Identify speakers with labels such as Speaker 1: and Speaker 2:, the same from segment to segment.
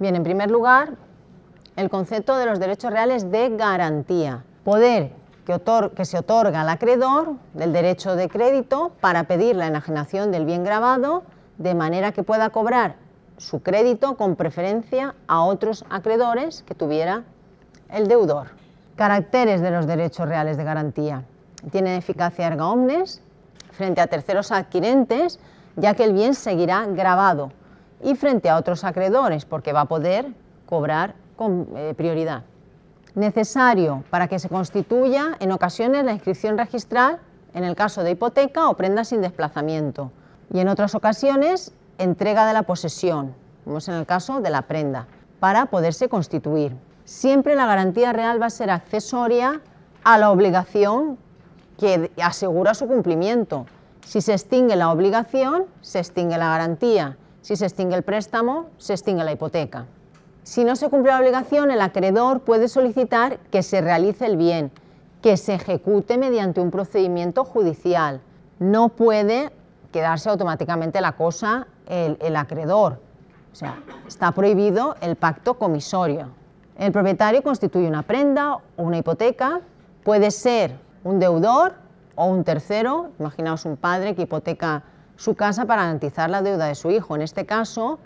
Speaker 1: Bien, en primer lugar, el concepto de los derechos reales de garantía. Poder que, se otorga al acreedor del derecho de crédito para pedir la enajenación del bien grabado de manera que pueda cobrar su crédito con preferencia a otros acreedores que tuviera el deudor. Caracteres de los derechos reales de garantía. Tienen eficacia erga omnes frente a terceros adquirentes, ya que el bien seguirá grabado y frente a otros acreedores, porque va a poder cobrar con eh, prioridad. Necesario para que se constituya en ocasiones la inscripción registral en el caso de hipoteca o prenda sin desplazamiento y en otras ocasiones entrega de la posesión, como es en el caso de la prenda, para poderse constituir. Siempre la garantía real va a ser accesoria a la obligación que asegura su cumplimiento. Si se extingue la obligación, se extingue la garantía. Si se extingue el préstamo, se extingue la hipoteca. Si no se cumple la obligación, el acreedor puede solicitar que se realice el bien, que se ejecute mediante un procedimiento judicial. No puede quedarse automáticamente la cosa el, acreedor. O sea, está prohibido el pacto comisorio. El propietario constituye una prenda o una hipoteca, puede ser un deudor o un tercero, imaginaos un padre que hipoteca su casa para garantizar la deuda de su hijo. En este caso,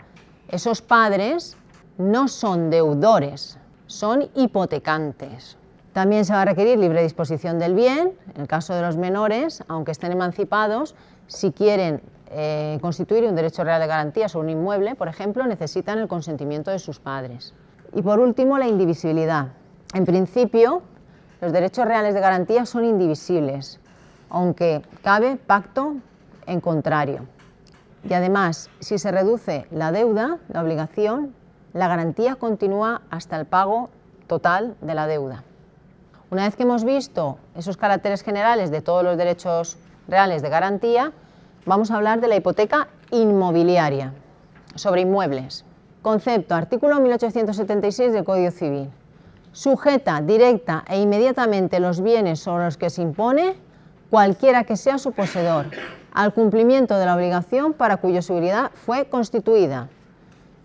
Speaker 1: esos padres no son deudores, son hipotecantes. También se va a requerir libre disposición del bien, en el caso de los menores, aunque estén emancipados, si quieren eh, constituir un derecho real de garantía sobre un inmueble, por ejemplo, necesitan el consentimiento de sus padres. Y por último, la indivisibilidad. En principio, los derechos reales de garantía son indivisibles, aunque cabe pacto en contrario. Y además, si se reduce la deuda, la obligación, la garantía continúa hasta el pago total de la deuda. Una vez que hemos visto esos caracteres generales de todos los derechos reales de garantía, Vamos a hablar de la hipoteca inmobiliaria sobre inmuebles. Concepto, artículo 1876 del Código Civil. Sujeta directa e inmediatamente los bienes sobre los que se impone, cualquiera que sea su poseedor, al cumplimiento de la obligación para cuya seguridad fue constituida.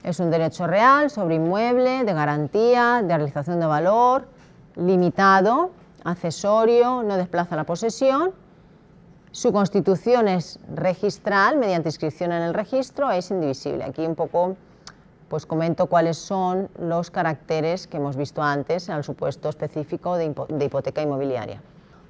Speaker 1: Es un derecho real sobre inmueble, de garantía, de realización de valor, limitado, accesorio, no desplaza la posesión su constitución es registral, mediante inscripción en el registro, es indivisible. Aquí un poco pues comento cuáles son los caracteres que hemos visto antes al supuesto específico de, hipoteca inmobiliaria.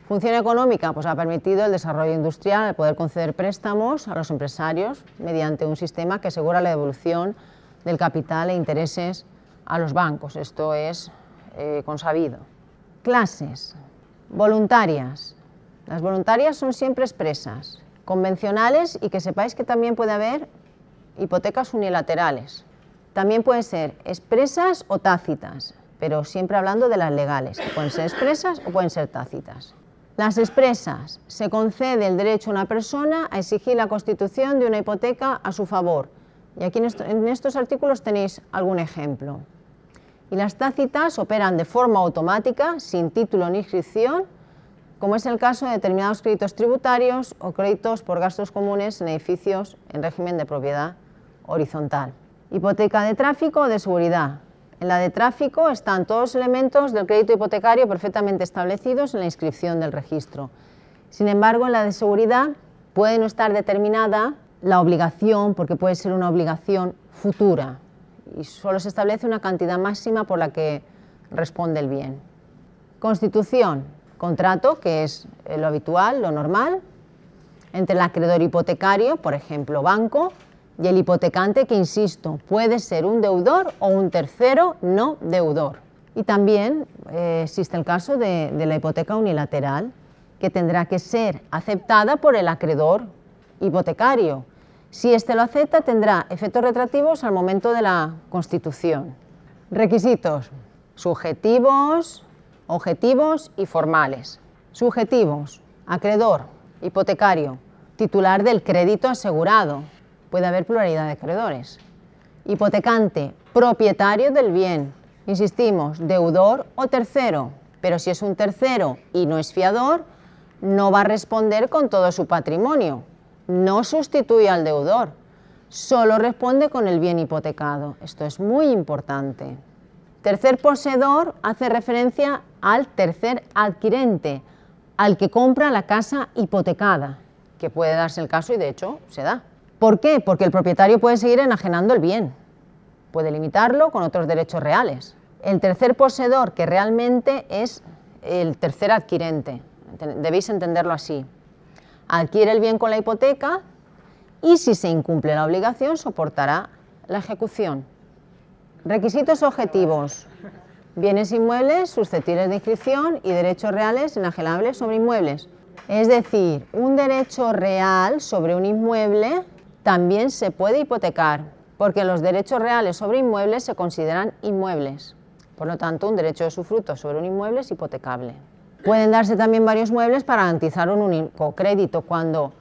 Speaker 1: Función económica, pues ha permitido el desarrollo industrial, el poder conceder préstamos a los empresarios mediante un sistema que asegura la devolución del capital e intereses a los bancos. Esto es eh, consabido. Clases voluntarias. Las voluntarias son siempre expresas, convencionales y que sepáis que también puede haber hipotecas unilaterales. También pueden ser expresas o tácitas, pero siempre hablando de las legales, que pueden ser expresas o pueden ser tácitas. Las expresas. Se concede el derecho a una persona a exigir la constitución de una hipoteca a su favor. Y aquí en, en estos artículos tenéis algún ejemplo. Y las tácitas operan de forma automática, sin título ni inscripción, como es el caso de determinados créditos tributarios o créditos por gastos comunes en edificios en régimen de propiedad horizontal. Hipoteca de tráfico o de seguridad. En la de tráfico están todos los elementos del crédito hipotecario perfectamente establecidos en la inscripción del registro. Sin embargo, en la de seguridad puede no estar determinada la obligación, porque puede ser una obligación futura, y solo se establece una cantidad máxima por la que responde el bien. Constitución contrato, que es eh, lo habitual, lo normal, entre el acreedor hipotecario, por ejemplo, banco, y el hipotecante, que insisto, puede ser un deudor o un tercero no deudor. Y también eh, existe el caso de, la hipoteca unilateral, que tendrá que ser aceptada por el acreedor hipotecario. Si éste lo acepta, tendrá efectos retractivos al momento de la constitución. Requisitos subjetivos, objetivos y formales. Subjetivos, acreedor, hipotecario, titular del crédito asegurado, puede haber pluralidad de acreedores. Hipotecante, propietario del bien, insistimos, deudor o tercero, pero si es un tercero y no es fiador, no va a responder con todo su patrimonio, no sustituye al deudor, solo responde con el bien hipotecado. Esto es muy importante. Tercer poseedor hace referencia al tercer adquirente, al que compra la casa hipotecada, que puede darse el caso y de hecho se da. ¿Por qué? Porque el propietario puede seguir enajenando el bien, puede limitarlo con otros derechos reales. El tercer poseedor, que realmente es el tercer adquirente, debéis entenderlo así, adquiere el bien con la hipoteca y si se incumple la obligación soportará la ejecución. Requisitos objetivos bienes inmuebles susceptibles de inscripción y derechos reales enajenables sobre inmuebles. Es decir, un derecho real sobre un inmueble también se puede hipotecar, porque los derechos reales sobre inmuebles se consideran inmuebles. Por lo tanto, un derecho de usufructo sobre un inmueble es hipotecable. Pueden darse también varios muebles para garantizar un único crédito cuando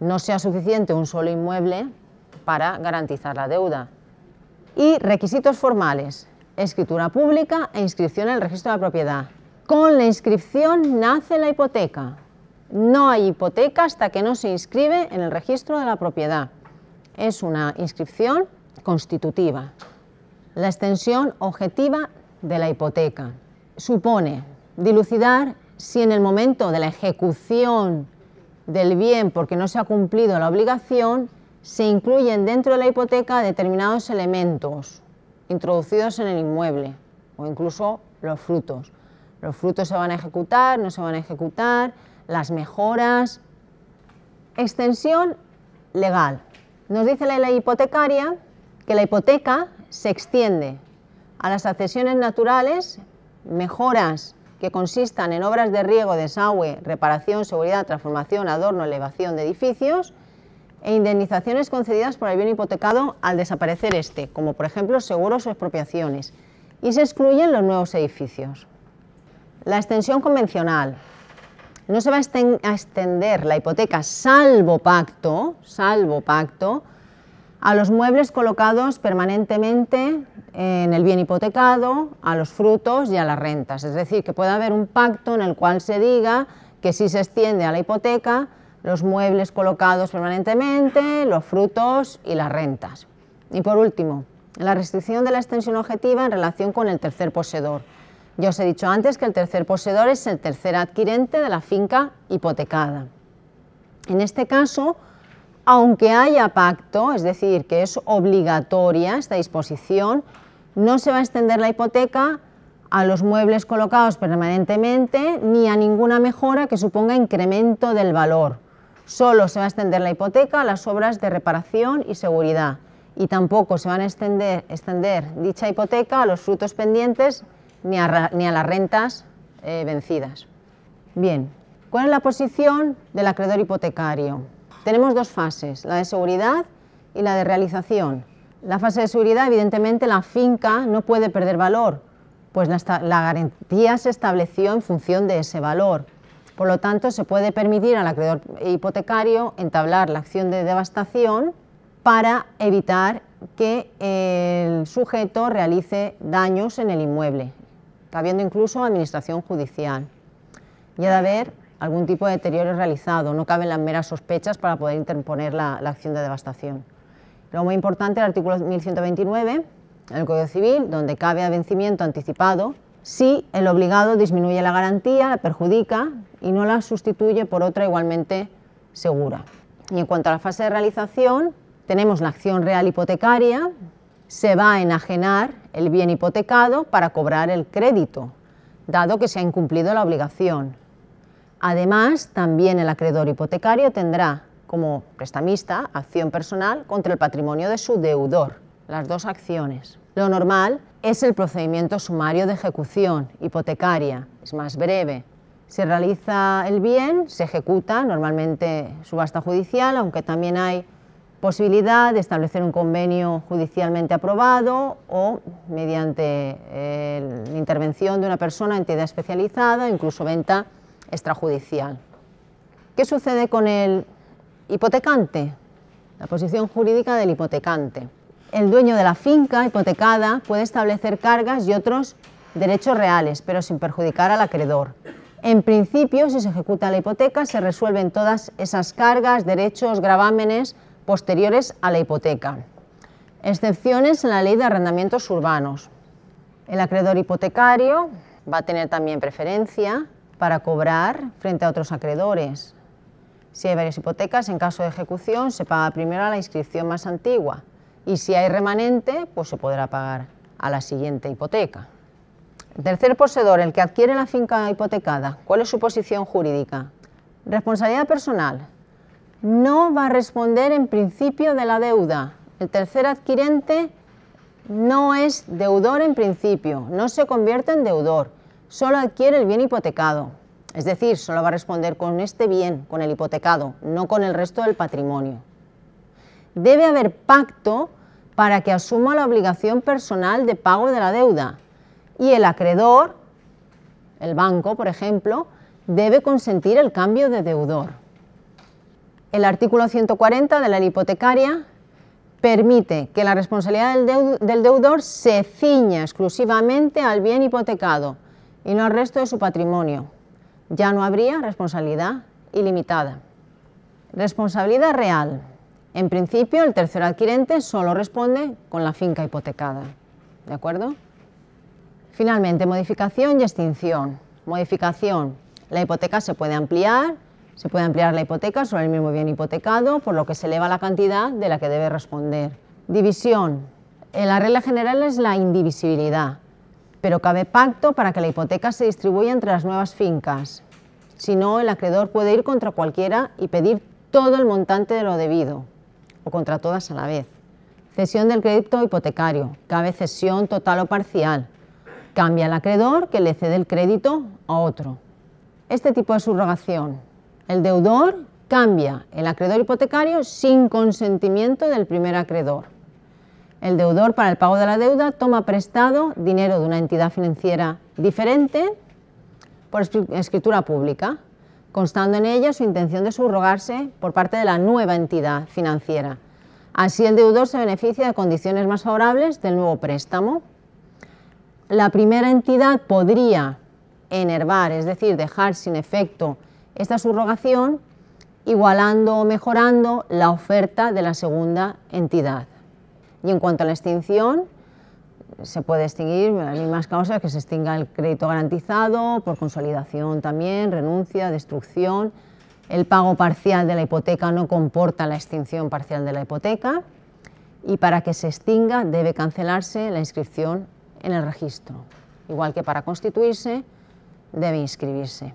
Speaker 1: no sea suficiente un solo inmueble para garantizar la deuda. Y requisitos formales escritura pública e inscripción en el registro de la propiedad. Con la inscripción nace la hipoteca. No hay hipoteca hasta que no se inscribe en el registro de la propiedad. Es una inscripción constitutiva. La extensión objetiva de la hipoteca supone dilucidar si en el momento de la ejecución del bien porque no se ha cumplido la obligación, se incluyen dentro de la hipoteca determinados elementos, introducidos en el inmueble o incluso los frutos. Los frutos se van a ejecutar, no se van a ejecutar, las mejoras. Extensión legal. Nos dice la ley hipotecaria que la hipoteca se extiende a las accesiones naturales, mejoras que consistan en obras de riego, desagüe, reparación, seguridad, transformación, adorno, elevación de edificios e indemnizaciones concedidas por el bien hipotecado al desaparecer este, como por ejemplo seguros o expropiaciones, y se excluyen los nuevos edificios. La extensión convencional. No se va a extender la hipoteca salvo pacto, salvo pacto, a los muebles colocados permanentemente en el bien hipotecado, a los frutos y a las rentas. Es decir, que puede haber un pacto en el cual se diga que si se extiende a la hipoteca, los muebles colocados permanentemente, los frutos y las rentas. Y por último, la restricción de la extensión objetiva en relación con el tercer poseedor. Ya os he dicho antes que el tercer poseedor es el tercer adquirente de la finca hipotecada. En este caso, aunque haya pacto, es decir, que es obligatoria esta disposición, no se va a extender la hipoteca a los muebles colocados permanentemente ni a ninguna mejora que suponga incremento del valor. Solo se va a extender la hipoteca a las obras de reparación y seguridad y tampoco se van a extender, dicha hipoteca a los frutos pendientes ni a, las rentas eh, vencidas. Bien, ¿cuál es la posición del acreedor hipotecario? Tenemos dos fases, la de seguridad y la de realización. La fase de seguridad, evidentemente, la finca no puede perder valor, pues la garantía se estableció en función de ese valor. Por lo tanto, se puede permitir al acreedor hipotecario entablar la acción de devastación para evitar que el sujeto realice daños en el inmueble, cabiendo incluso administración judicial. Y ha de haber algún tipo de deterioro realizado, no caben las meras sospechas para poder interponer la, acción de devastación. Lo muy importante, es el artículo 1129 del Código Civil, donde cabe a vencimiento anticipado si el obligado disminuye la garantía, la perjudica y no la sustituye por otra igualmente segura. Y en cuanto a la fase de realización, tenemos la acción real hipotecaria, se va a enajenar el bien hipotecado para cobrar el crédito, dado que se ha incumplido la obligación. Además, también el acreedor hipotecario tendrá como prestamista acción personal contra el patrimonio de su deudor, las dos acciones. Lo normal es el procedimiento sumario de ejecución hipotecaria, es más breve. Se realiza el bien, se ejecuta normalmente subasta judicial, aunque también hay posibilidad de establecer un convenio judicialmente aprobado o mediante eh, la intervención de una persona, entidad especializada, incluso venta extrajudicial. ¿Qué sucede con el hipotecante? La posición jurídica del hipotecante el dueño de la finca hipotecada puede establecer cargas y otros derechos reales, pero sin perjudicar al acreedor. En principio, si se ejecuta la hipoteca, se resuelven todas esas cargas, derechos, gravámenes posteriores a la hipoteca. Excepciones en la ley de arrendamientos urbanos. El acreedor hipotecario va a tener también preferencia para cobrar frente a otros acreedores. Si hay varias hipotecas, en caso de ejecución se paga primero a la inscripción más antigua, y si hay remanente, pues se podrá pagar a la siguiente hipoteca. El tercer poseedor, el que adquiere la finca hipotecada, ¿cuál es su posición jurídica? Responsabilidad personal. No va a responder en principio de la deuda. El tercer adquirente no es deudor en principio, no se convierte en deudor, solo adquiere el bien hipotecado. Es decir, solo va a responder con este bien, con el hipotecado, no con el resto del patrimonio debe haber pacto para que asuma la obligación personal de pago de la deuda y el acreedor, el banco por ejemplo, debe consentir el cambio de deudor. El artículo 140 de la ley hipotecaria permite que la responsabilidad del, deudor se ciña exclusivamente al bien hipotecado y no al resto de su patrimonio. Ya no habría responsabilidad ilimitada. Responsabilidad real. En principio, el tercer adquirente solo responde con la finca hipotecada. ¿De acuerdo? Finalmente, modificación y extinción. Modificación. La hipoteca se puede ampliar, se puede ampliar la hipoteca sobre el mismo bien hipotecado, por lo que se eleva la cantidad de la que debe responder. División. Eh, la regla general es la indivisibilidad, pero cabe pacto para que la hipoteca se distribuya entre las nuevas fincas. Si no, el acreedor puede ir contra cualquiera y pedir todo el montante de lo debido contra todas a la vez. Cesión del crédito hipotecario, cabe cesión total o parcial. Cambia el acreedor que le cede el crédito a otro. Este tipo de subrogación, el deudor cambia el acreedor hipotecario sin consentimiento del primer acreedor. El deudor para el pago de la deuda toma prestado dinero de una entidad financiera diferente por escritura pública constando en ella su intención de subrogarse por parte de la nueva entidad financiera. Así el deudor se beneficia de condiciones más favorables del nuevo préstamo. La primera entidad podría enervar, es decir, dejar sin efecto esta subrogación, igualando o mejorando la oferta de la segunda entidad. Y en cuanto a la extinción, se puede extinguir las mismas causas que se extinga el crédito garantizado, por consolidación también, renuncia, destrucción. El pago parcial de la hipoteca no comporta la extinción parcial de la hipoteca y para que se extinga debe cancelarse la inscripción en el registro. Igual que para constituirse, debe inscribirse.